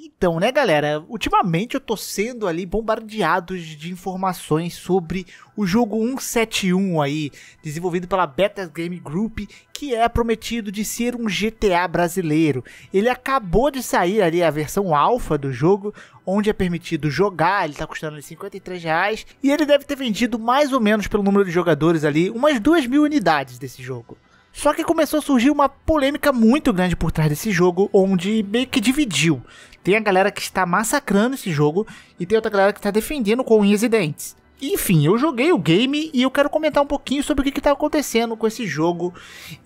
Então, né, galera? Ultimamente eu tô sendo ali bombardeado de informações sobre o jogo 171 aí, desenvolvido pela Beta Game Group, que é prometido de ser um GTA brasileiro. Ele acabou de sair ali a versão alfa do jogo, onde é permitido jogar, ele tá custando ali 53 reais, e ele deve ter vendido mais ou menos pelo número de jogadores ali, umas 2 mil unidades desse jogo. Só que começou a surgir uma polêmica muito grande por trás desse jogo, onde meio que dividiu. Tem a galera que está massacrando esse jogo e tem outra galera que está defendendo com unhas e dentes. Enfim, eu joguei o game e eu quero comentar um pouquinho sobre o que está acontecendo com esse jogo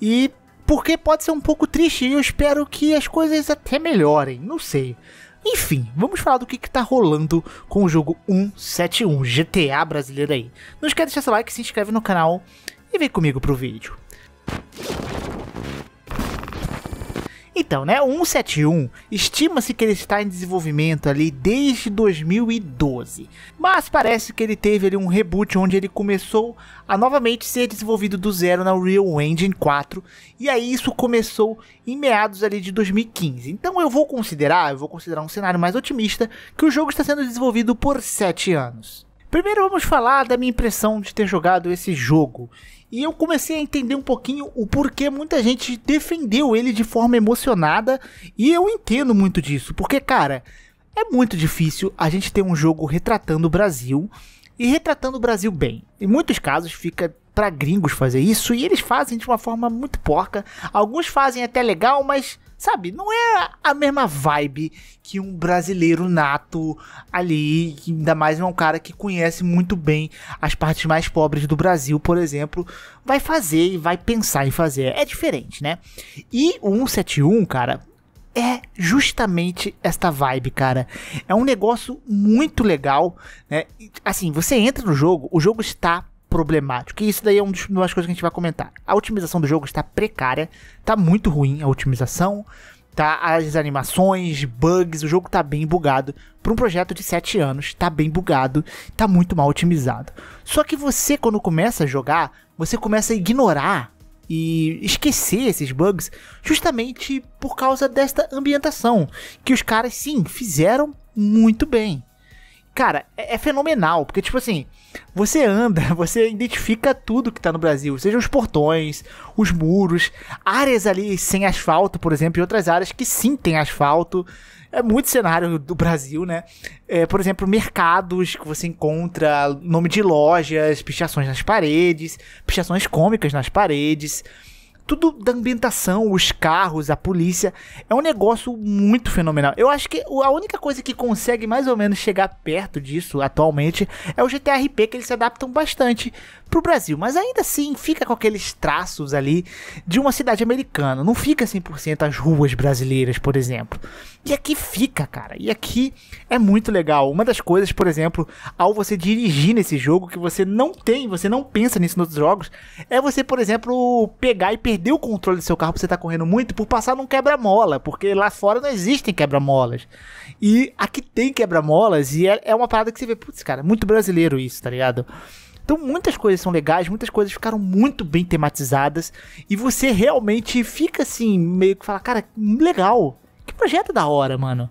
e porque pode ser um pouco triste e eu espero que as coisas até melhorem, não sei. Enfim, vamos falar do que, está rolando com o jogo 171 GTA brasileiro aí. Não esquece de deixar seu like, se inscreve no canal e vem comigo pro vídeo. Então, né, o 171 estima-se que ele está em desenvolvimento ali desde 2012, mas parece que ele teve ali um reboot onde ele começou a novamente ser desenvolvido do zero na Real Engine 4, e aí isso começou em meados ali de 2015. Então eu vou considerar, eu vou considerar um cenário mais otimista que o jogo está sendo desenvolvido por 7 anos. Primeiro vamos falar da minha impressão de ter jogado esse jogo. E eu comecei a entender um pouquinho o porquê muita gente defendeu ele de forma emocionada. E eu entendo muito disso, porque, cara, é muito difícil a gente ter um jogo retratando o Brasil e retratando o Brasil bem. Em muitos casos fica para gringos fazer isso e eles fazem de uma forma muito porca. Alguns fazem até legal, mas sabe, não é a mesma vibe que um brasileiro nato ali, ainda mais é um cara que conhece muito bem as partes mais pobres do Brasil, por exemplo, vai fazer e vai pensar em fazer. É diferente, né? E o 171, cara, é justamente esta vibe, cara. É um negócio muito legal, né? Assim, você entra no jogo, o jogo está problemático. E isso daí é uma das coisas que a gente vai comentar. A otimização do jogo está precária, está muito ruim a otimização, tá? As animações, bugs, o jogo está bem bugado. Para um projeto de 7 anos, está bem bugado, está muito mal otimizado. Só que você, quando começa a jogar, você começa a ignorar e esquecer esses bugs justamente por causa desta ambientação que os caras sim fizeram muito bem. Cara, é, é, fenomenal, porque, tipo assim, você anda, você identifica tudo que tá no Brasil, seja os portões, os muros, áreas ali sem asfalto, por exemplo, e outras áreas que sim tem asfalto. É muito cenário do Brasil, né? É, por exemplo, mercados que você encontra, nome de lojas, pichações nas paredes, pichações cômicas nas paredes tudo da ambientação, os carros, a polícia. É um negócio muito fenomenal. Eu acho que a única coisa que consegue mais ou menos chegar perto disso atualmente é o GTRP, que eles se adaptam bastante pro Brasil. Mas ainda assim, fica com aqueles traços ali de uma cidade americana. Não fica 100% as ruas brasileiras, por exemplo. E aqui fica, cara. E aqui é muito legal. Uma das coisas, por exemplo, ao você dirigir nesse jogo, que você não tem, você não pensa nisso nos outros jogos, é você, por exemplo, pegar e perdeu o controle do seu carro porque você tá correndo muito por passar num quebra-mola, porque lá fora não existem quebra-molas. E aqui tem quebra-molas e é, é uma parada que você vê, putz, cara, muito brasileiro isso, tá ligado? Então muitas coisas são legais, muitas coisas ficaram muito bem tematizadas e você realmente fica assim, meio que fala, cara, legal, que projeto da hora, mano.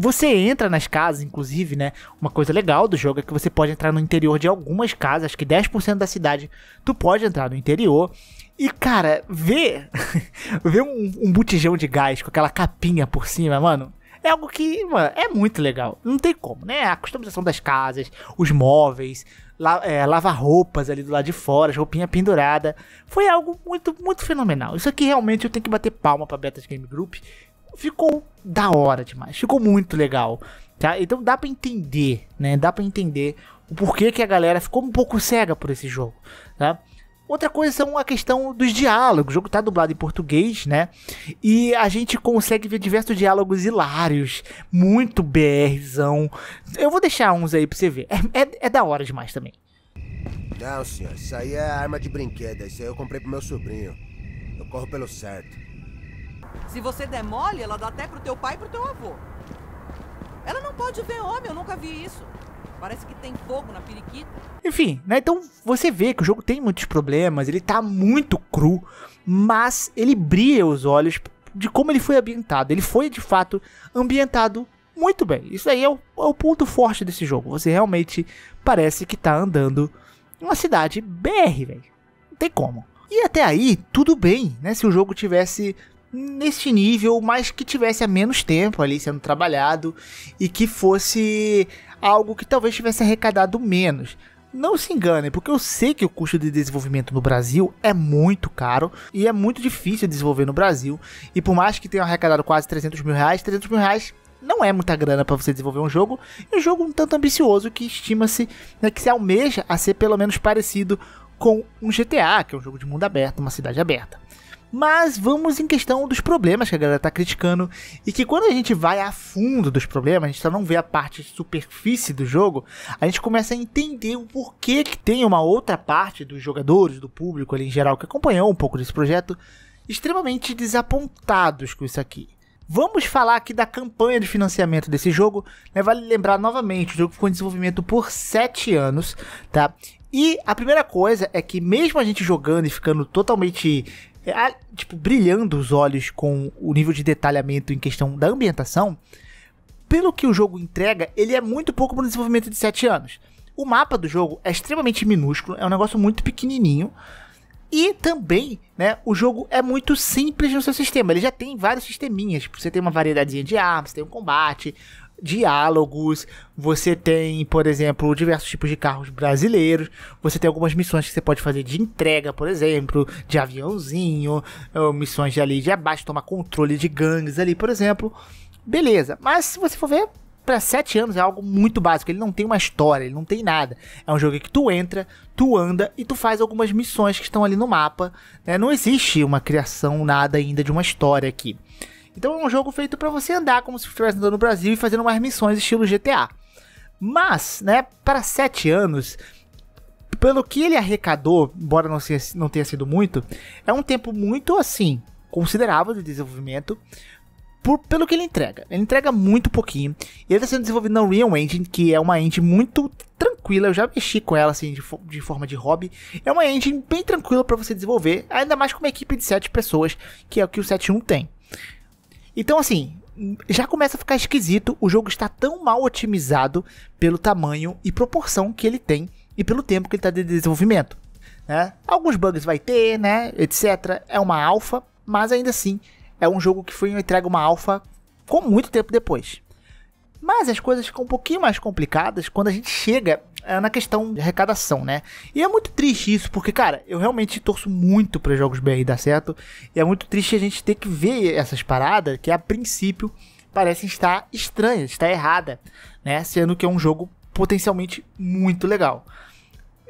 Você entra nas casas, inclusive, né? Uma coisa legal do jogo é que você pode entrar no interior de algumas casas, acho que 10% da cidade tu pode entrar no interior. E, cara, ver, ver um, um botijão de gás com aquela capinha por cima, mano, é algo que, mano, é muito legal. Não tem como, né? A customização das casas, os móveis, la é, lavar roupas ali do lado de fora, as roupinhas penduradas. Foi algo muito, muito fenomenal. Isso aqui realmente eu tenho que bater palma pra Betas Game Group. Ficou da hora demais, ficou muito legal. Tá? Então dá para entender, né? Dá para entender o porquê que a galera ficou um pouco cega por esse jogo, tá? Outra coisa são a questão dos diálogos. O jogo tá dublado em português, né? E a gente consegue ver diversos diálogos hilários, muito BRzão. Eu vou deixar uns aí pra você ver. É, é, é da hora demais também. Não, senhor, isso aí é arma de brinquedo. Isso aí eu comprei pro meu sobrinho. Eu corro pelo certo. Se você der mole, ela dá até pro teu pai e pro teu avô. Ela não pode ver homem, eu nunca vi isso. Parece que tem fogo na periquita. Enfim, né? Então você vê que o jogo tem muitos problemas, ele tá muito cru, mas ele brilha os olhos de como ele foi ambientado. Ele foi de fato ambientado muito bem. Isso aí é o, é o ponto forte desse jogo. Você realmente parece que tá andando uma cidade BR, velho. Não tem como. E até aí, tudo bem, né? Se o jogo tivesse neste nível, mas que tivesse a menos tempo ali sendo trabalhado e que fosse algo que talvez tivesse arrecadado menos. Não se engane, porque eu sei que o custo de desenvolvimento no Brasil é muito caro e é muito difícil desenvolver no Brasil. E por mais que tenha arrecadado quase 300 mil reais, 300 mil reais não é muita grana para você desenvolver um jogo. E um jogo um tanto ambicioso que estima-se, né, que se almeja a ser pelo menos parecido com um GTA, que é um jogo de mundo aberto, uma cidade aberta. Mas vamos em questão dos problemas que a galera tá criticando e que quando a gente vai a fundo dos problemas, a gente só não vê a parte superfície do jogo, a gente começa a entender o porquê que tem uma outra parte dos jogadores, do público ali em geral que acompanhou um pouco desse projeto, extremamente desapontados com isso aqui. Vamos falar aqui da campanha de financiamento desse jogo. Né? Vale lembrar novamente, o jogo ficou em desenvolvimento por 7 anos, tá? E a primeira coisa é que mesmo a gente jogando e ficando totalmente tipo, brilhando os olhos com o nível de detalhamento em questão da ambientação, pelo que o jogo entrega, ele é muito pouco para um desenvolvimento de 7 anos. O mapa do jogo é extremamente minúsculo, é um negócio muito pequenininho. E também, né, o jogo é muito simples no seu sistema. Ele já tem vários sisteminhas. Tipo, você tem uma variedade de armas, você tem um combate, diálogos, você tem, por exemplo, diversos tipos de carros brasileiros, você tem algumas missões que você pode fazer de entrega, por exemplo, de aviãozinho, missões de ali de abaixo, tomar controle de gangues ali, por exemplo. Beleza, mas se você for ver, para 7 anos é algo muito básico, ele não tem uma história, ele não tem nada. É um jogo que tu entra, tu anda e tu faz algumas missões que estão ali no mapa, né? Não existe uma criação, nada ainda de uma história aqui. Então é um jogo feito para você andar como se estivesse andando no Brasil e fazendo mais missões estilo GTA. Mas, né, para 7 anos, pelo que ele arrecadou, embora não, não tenha sido muito, é um tempo muito assim, considerável de desenvolvimento. Por, pelo que ele entrega. Ele entrega muito pouquinho. E ele está sendo desenvolvido na Unreal Engine, que é uma engine muito tranquila. Eu já mexi com ela assim de, fo de forma de hobby. É uma engine bem tranquila para você desenvolver, ainda mais com uma equipe de 7 pessoas, que é o que o 71 tem. Então, assim, já começa a ficar esquisito. O jogo está tão mal otimizado pelo tamanho e proporção que ele tem e pelo tempo que ele está de desenvolvimento. Né? Alguns bugs vai ter, né? etc. É uma alfa, mas ainda assim é um jogo que foi entregue uma alfa com muito tempo depois. Mas as coisas ficam um pouquinho mais complicadas quando a gente chega é, na questão de arrecadação, né? E é muito triste isso, porque, cara, eu realmente torço muito para jogos BR dar certo. E é muito triste a gente ter que ver essas paradas que, a princípio, parecem estar estranhas, está errada, né? Sendo que é um jogo potencialmente muito legal.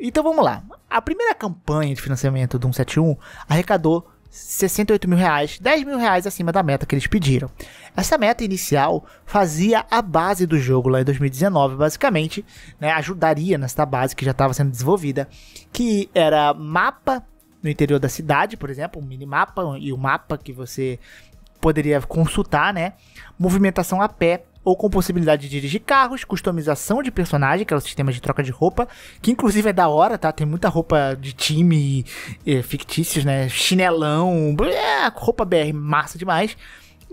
Então vamos lá. A primeira campanha de financiamento do 171 arrecadou 68 mil reais, 10 mil reais acima da meta que eles pediram. Essa meta inicial fazia a base do jogo lá em 2019, basicamente, né, ajudaria nessa base que já estava sendo desenvolvida, que era mapa no interior da cidade, por exemplo, um minimapa e o um mapa que você poderia consultar, né? Movimentação a pé, ou com possibilidade de dirigir carros, customização de personagem, que é o sistema de troca de roupa, que inclusive é da hora, tá? Tem muita roupa de time eh, fictícios, né? Chinelão, blé, roupa BR massa demais.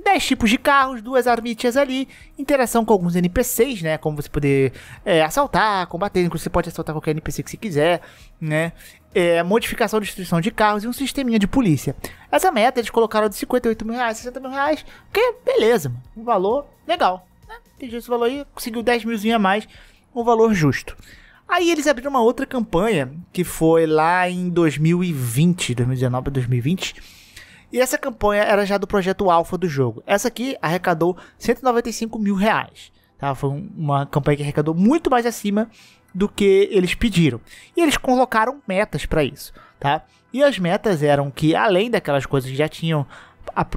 10 tipos de carros, duas armitas ali, interação com alguns NPCs, né? Como você poder é, assaltar, combater, inclusive você pode assaltar qualquer NPC que você quiser, né? É, modificação de destruição de carros e um sisteminha de polícia. Essa meta eles colocaram de 58 mil reais, 60 mil reais, porque beleza, um valor legal né, esse valor aí, conseguiu 10 milzinho a mais, um valor justo. Aí eles abriram uma outra campanha, que foi lá em 2020, 2019 2020. E essa campanha era já do projeto Alpha do jogo. Essa aqui arrecadou 195 mil reais. Tá? Foi uma campanha que arrecadou muito mais acima do que eles pediram. E eles colocaram metas para isso. Tá? E as metas eram que, além daquelas coisas que já tinham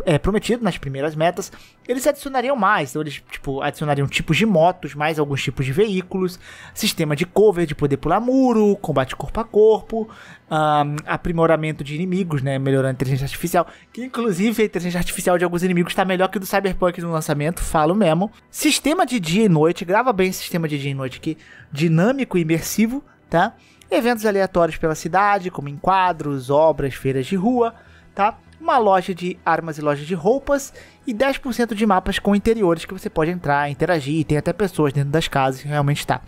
é, prometido nas primeiras metas, eles adicionariam mais. Então, eles tipo, adicionariam tipos de motos, mais alguns tipos de veículos, sistema de cover de poder pular muro, combate corpo a corpo, um, aprimoramento de inimigos, né? Melhorando a inteligência artificial. Que inclusive a inteligência artificial de alguns inimigos está melhor que do Cyberpunk no lançamento, falo mesmo. Sistema de dia e noite, grava bem esse sistema de dia e noite aqui, dinâmico e imersivo, tá? Eventos aleatórios pela cidade, como enquadros, obras, feiras de rua, tá? uma loja de armas e loja de roupas e 10% de mapas com interiores que você pode entrar, interagir, e tem até pessoas dentro das casas que realmente está.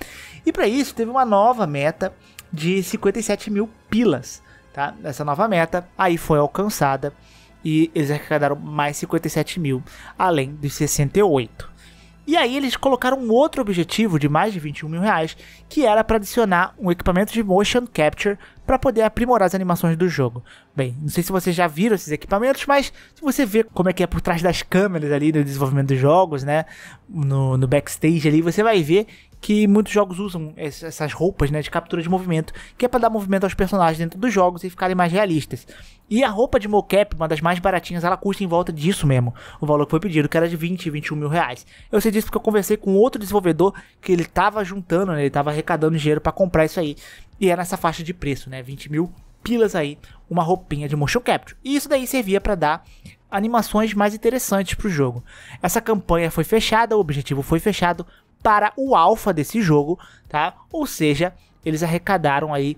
E para isso teve uma nova meta de 57 mil pilas, tá? Essa nova meta aí foi alcançada e eles arrecadaram mais 57 mil, além dos 68. E aí eles colocaram um outro objetivo de mais de 21 mil reais, que era para adicionar um equipamento de motion capture para poder aprimorar as animações do jogo. Bem, não sei se vocês já viram esses equipamentos, mas se você vê como é que é por trás das câmeras ali no desenvolvimento dos jogos, né, no, no backstage ali, você vai ver que muitos jogos usam essas roupas né, de captura de movimento, que é para dar movimento aos personagens dentro dos jogos e ficarem mais realistas. E a roupa de mocap, uma das mais baratinhas, ela custa em volta disso mesmo, o valor que foi pedido, que era de 20, 21 mil reais. Eu sei disso porque eu conversei com outro desenvolvedor que ele estava juntando, né, ele estava arrecadando dinheiro para comprar isso aí. E é nessa faixa de preço, né? 20 mil pilas aí, uma roupinha de motion capture. E isso daí servia para dar animações mais interessantes para o jogo. Essa campanha foi fechada, o objetivo foi fechado para o alfa desse jogo, tá? Ou seja, eles arrecadaram aí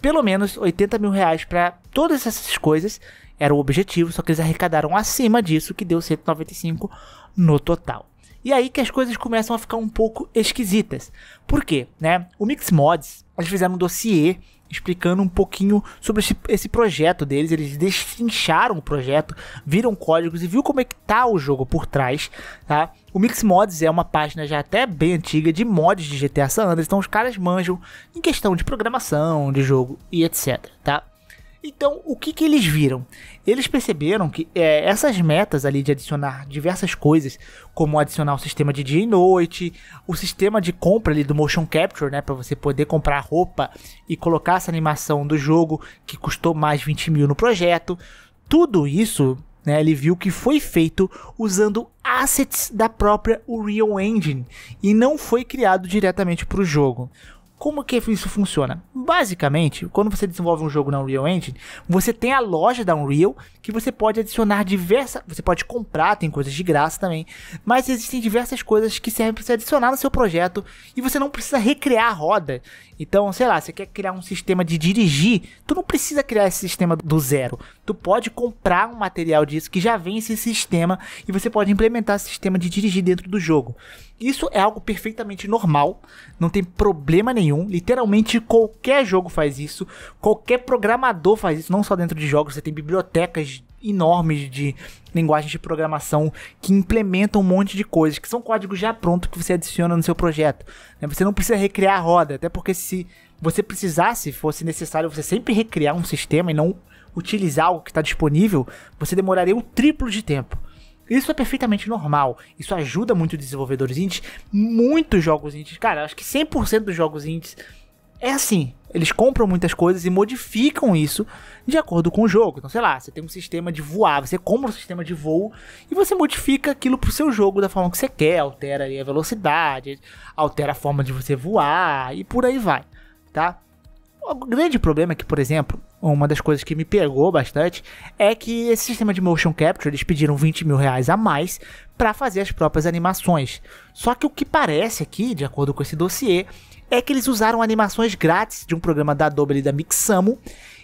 pelo menos 80 mil reais para todas essas coisas. Era o objetivo, só que eles arrecadaram acima disso, que deu 195 no total. E aí que as coisas começam a ficar um pouco esquisitas. Por quê? Né? O Mix Mods, eles fizeram um dossiê explicando um pouquinho sobre esse, esse, projeto deles. Eles destincharam o projeto, viram códigos e viu como é que tá o jogo por trás, tá? O Mix Mods é uma página já até bem antiga de mods de GTA San Andreas, então os caras manjam em questão de programação, de jogo e etc, tá? Então, o que, que eles viram? Eles perceberam que é, essas metas ali de adicionar diversas coisas, como adicionar o sistema de dia e noite, o sistema de compra ali do motion capture, né, para você poder comprar roupa e colocar essa animação do jogo que custou mais 20 mil no projeto, tudo isso, né, ele viu que foi feito usando assets da própria Unreal Engine e não foi criado diretamente para o jogo. Como que isso funciona? Basicamente, quando você desenvolve um jogo na Unreal Engine, você tem a loja da Unreal que você pode adicionar diversas. Você pode comprar, tem coisas de graça também. Mas existem diversas coisas que servem para você adicionar no seu projeto e você não precisa recriar a roda. Então, sei lá, você quer criar um sistema de dirigir, tu não precisa criar esse sistema do zero tu pode comprar um material disso que já vem esse sistema e você pode implementar esse sistema de dirigir dentro do jogo. Isso é algo perfeitamente normal, não tem problema nenhum. Literalmente qualquer jogo faz isso, qualquer programador faz isso, não só dentro de jogos, você tem bibliotecas enormes de linguagens de programação que implementam um monte de coisas, que são códigos já prontos que você adiciona no seu projeto. Né? Você não precisa recriar a roda, até porque se você precisasse, fosse necessário você sempre recriar um sistema e não utilizar algo que está disponível, você demoraria o triplo de tempo. Isso é perfeitamente normal. Isso ajuda muito desenvolvedores indies. Muitos jogos indies, cara, acho que 100% dos jogos indies é assim. Eles compram muitas coisas e modificam isso de acordo com o jogo. Então, sei lá, você tem um sistema de voar, você compra um sistema de voo e você modifica aquilo pro seu jogo da forma que você quer, altera a velocidade, altera a forma de você voar e por aí vai, tá? O grande problema é que, por exemplo, uma das coisas que me pegou bastante é que esse sistema de motion capture eles pediram 20 mil reais a mais para fazer as próprias animações. Só que o que parece aqui, de acordo com esse dossiê, é que eles usaram animações grátis de um programa da Adobe e da Mixamo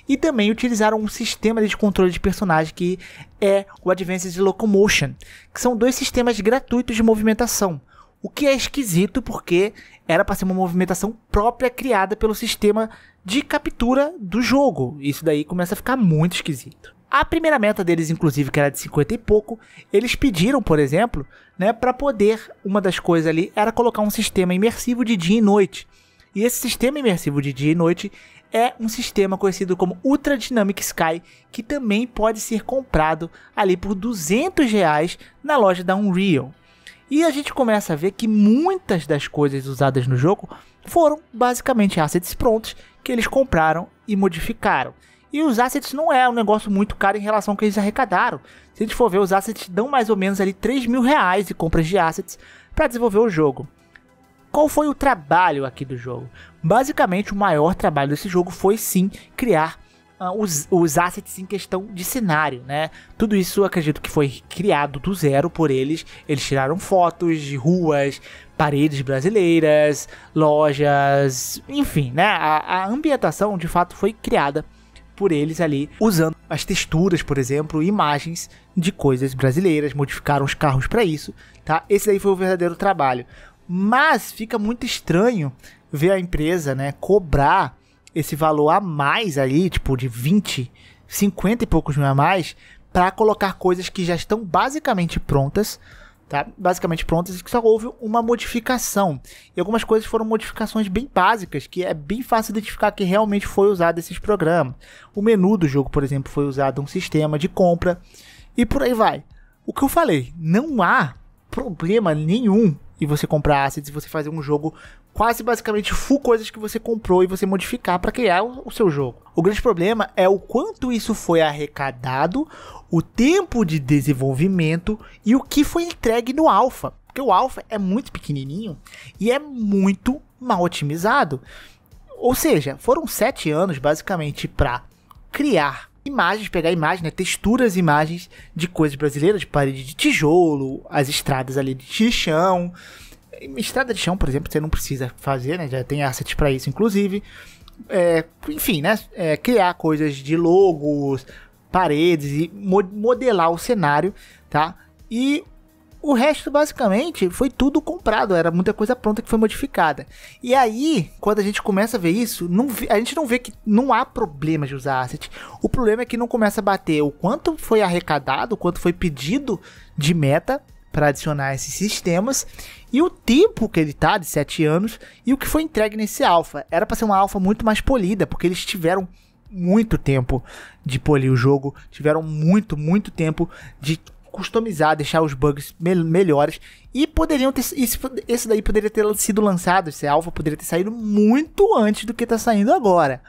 e também utilizaram um sistema de controle de personagem que é o Advanced Locomotion, que são dois sistemas gratuitos de movimentação. O que é esquisito porque era para ser uma movimentação própria criada pelo sistema de captura do jogo. Isso daí começa a ficar muito esquisito. A primeira meta deles, inclusive, que era de 50 e pouco, eles pediram, por exemplo, né, para poder, uma das coisas ali era colocar um sistema imersivo de dia e noite. E esse sistema imersivo de dia e noite é um sistema conhecido como Ultra Dynamic Sky, que também pode ser comprado ali por 200 reais na loja da Unreal. E a gente começa a ver que muitas das coisas usadas no jogo foram basicamente assets prontos que eles compraram e modificaram. E os assets não é um negócio muito caro em relação ao que eles arrecadaram. Se a gente for ver, os assets dão mais ou menos ali 3 mil reais de compras de assets para desenvolver o jogo. Qual foi o trabalho aqui do jogo? Basicamente, o maior trabalho desse jogo foi sim criar uh, ah, os, os assets em questão de cenário, né? Tudo isso acredito que foi criado do zero por eles. Eles tiraram fotos de ruas, paredes brasileiras, lojas, enfim, né? A, a ambientação de fato foi criada por eles ali, usando as texturas, por exemplo, imagens de coisas brasileiras, modificaram os carros para isso, tá? Esse daí foi o verdadeiro trabalho. Mas fica muito estranho ver a empresa, né, cobrar esse valor a mais ali, tipo de 20, 50 e poucos mil a mais, para colocar coisas que já estão basicamente prontas, tá? Basicamente prontas, que só houve uma modificação. E algumas coisas foram modificações bem básicas, que é bem fácil identificar que realmente foi usado esses programas. O menu do jogo, por exemplo, foi usado um sistema de compra e por aí vai. O que eu falei, não há problema nenhum e você comprar assets e você fazer um jogo quase basicamente full coisas que você comprou e você modificar para criar o, o seu jogo. O grande problema é o quanto isso foi arrecadado, o tempo de desenvolvimento e o que foi entregue no alfa. Porque o alfa é muito pequenininho e é muito mal otimizado. Ou seja, foram sete anos basicamente para criar imagens, pegar imagens, né, texturas, imagens de coisas brasileiras, de parede de tijolo, as estradas ali de chão, Estrada de chão, por exemplo, você não precisa fazer, né? Já tem assets para isso, inclusive. É, enfim, né? É, criar coisas de logos, paredes e modelar o cenário, tá? E o resto, basicamente, foi tudo comprado. Era muita coisa pronta que foi modificada. E aí, quando a gente começa a ver isso, a gente não vê que não há problema de usar asset. O problema é que não começa a bater o quanto foi arrecadado, o quanto foi pedido de meta para adicionar esses sistemas e o tempo que ele tá, de 7 anos, e o que foi entregue nesse alfa. Era para ser uma alfa muito mais polida, porque eles tiveram muito tempo de polir o jogo, tiveram muito, muito tempo de customizar, deixar os bugs me melhores e poderiam ter esse, daí poderia ter sido lançado, esse alfa poderia ter saído muito antes do que tá saindo agora.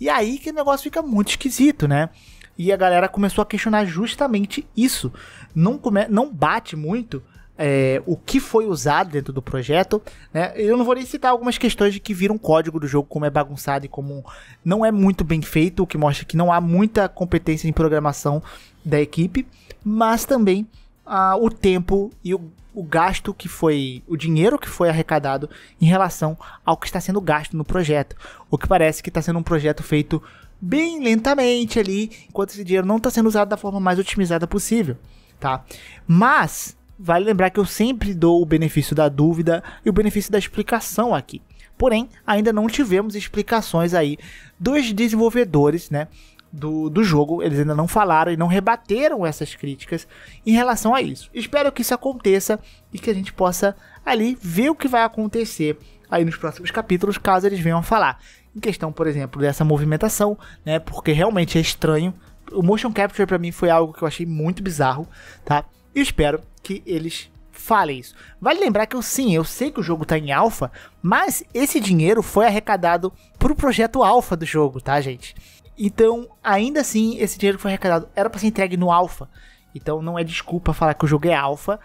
E aí que o negócio fica muito esquisito, né? E a galera começou a questionar justamente isso. Não come, não bate muito é, o que foi usado dentro do projeto. Né? Eu não vou nem citar algumas questões de que viram código do jogo, como é bagunçado e como não é muito bem feito, o que mostra que não há muita competência em programação da equipe, mas também ah, o tempo e o, o gasto que foi, o dinheiro que foi arrecadado em relação ao que está sendo gasto no projeto. O que parece que está sendo um projeto feito bem lentamente ali, enquanto esse dinheiro não está sendo usado da forma mais otimizada possível. Tá? Mas Vale lembrar que eu sempre dou o benefício da dúvida e o benefício da explicação aqui. Porém, ainda não tivemos explicações aí dos desenvolvedores, né? Do, do jogo, eles ainda não falaram e não rebateram essas críticas em relação a isso. Espero que isso aconteça e que a gente possa ali ver o que vai acontecer aí nos próximos capítulos, caso eles venham a falar. Em questão, por exemplo, dessa movimentação, né? Porque realmente é estranho. O motion capture para mim foi algo que eu achei muito bizarro, tá? E espero que eles falem isso. Vale lembrar que eu sim, eu sei que o jogo tá em alfa, mas esse dinheiro foi arrecadado pro projeto alfa do jogo, tá, gente? Então, ainda assim, esse dinheiro que foi arrecadado era para ser entregue no alfa. Então, não é desculpa falar que o jogo é alfa,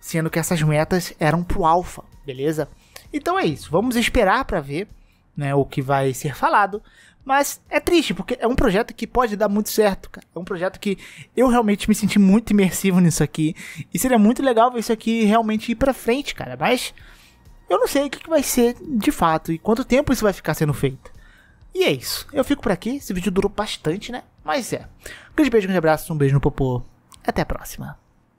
sendo que essas metas eram pro alfa, beleza? Então é isso, vamos esperar para ver né, o que vai ser falado. Mas é triste, porque é um projeto que pode dar muito certo, cara. É um projeto que eu realmente me senti muito imersivo nisso aqui. E seria muito legal ver isso aqui realmente ir pra frente, cara. Mas eu não sei o que vai ser de fato e quanto tempo isso vai ficar sendo feito. E é isso. Eu fico por aqui. Esse vídeo durou bastante, né? Mas é. Um grande beijo, um grande abraço, um beijo no popô. Até a próxima.